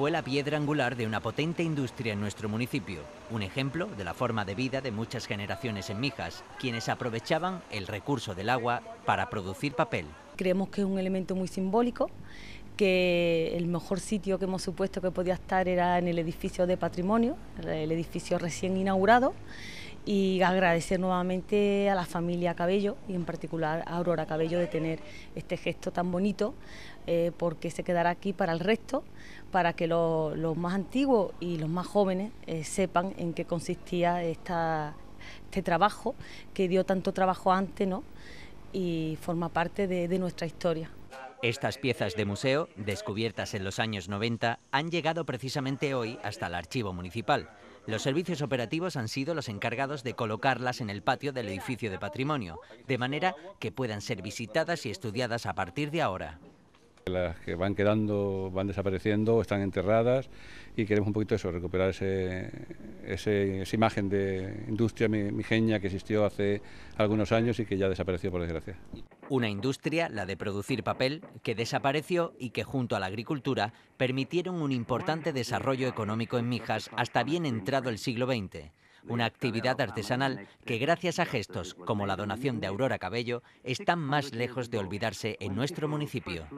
fue la piedra angular de una potente industria en nuestro municipio, un ejemplo de la forma de vida de muchas generaciones en Mijas, quienes aprovechaban el recurso del agua para producir papel. Creemos que es un elemento muy simbólico, que el mejor sitio que hemos supuesto que podía estar era en el edificio de patrimonio, el edificio recién inaugurado, y agradecer nuevamente a la familia Cabello y en particular a Aurora Cabello de tener este gesto tan bonito eh, porque se quedará aquí para el resto, para que los más antiguos y los más jóvenes eh, sepan en qué consistía este trabajo que dio tanto trabajo antes ¿no? y forma parte de nuestra historia. Estas piezas de museo, descubiertas en los años 90, han llegado precisamente hoy hasta el archivo municipal. Los servicios operativos han sido los encargados de colocarlas en el patio del edificio de patrimonio, de manera que puedan ser visitadas y estudiadas a partir de ahora. Las que van quedando, van desapareciendo, están enterradas y queremos un poquito eso, recuperar esa imagen de industria mijeña que existió hace algunos años y que ya desapareció por desgracia. Una industria, la de producir papel, que desapareció y que junto a la agricultura permitieron un importante desarrollo económico en Mijas hasta bien entrado el siglo XX. Una actividad artesanal que gracias a gestos como la donación de Aurora Cabello están más lejos de olvidarse en nuestro municipio.